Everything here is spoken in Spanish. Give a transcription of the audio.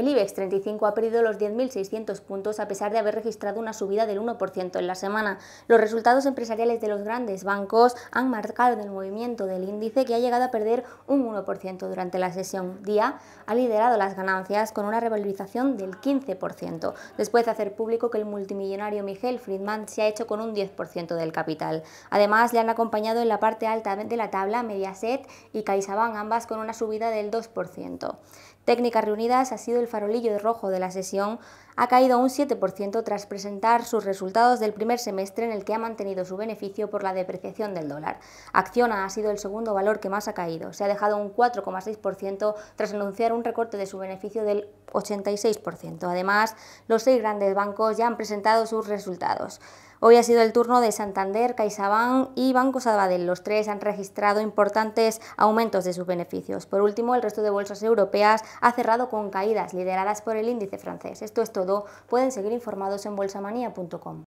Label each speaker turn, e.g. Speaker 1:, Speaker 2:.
Speaker 1: El IBEX 35 ha perdido los 10.600 puntos a pesar de haber registrado una subida del 1% en la semana. Los resultados empresariales de los grandes bancos han marcado el movimiento del índice que ha llegado a perder un 1% durante la sesión. Día ha liderado las ganancias con una revalorización del 15%, después de hacer público que el multimillonario Miguel Friedman se ha hecho con un 10% del capital. Además, le han acompañado en la parte alta de la tabla Mediaset y CaixaBank, ambas con una subida del 2%. Técnicas Reunidas ha sido el farolillo de rojo de la sesión ha caído un 7% tras presentar sus resultados del primer semestre en el que ha mantenido su beneficio por la depreciación del dólar. Acciona ha sido el segundo valor que más ha caído. Se ha dejado un 4,6% tras anunciar un recorte de su beneficio del 86%. Además, los seis grandes bancos ya han presentado sus resultados. Hoy ha sido el turno de Santander, CaixaBank y Banco Sabadell. Los tres han registrado importantes aumentos de sus beneficios. Por último, el resto de bolsas europeas ha cerrado con caídas lideradas por el índice francés. Esto es todo. Pueden seguir informados en bolsamanía.com.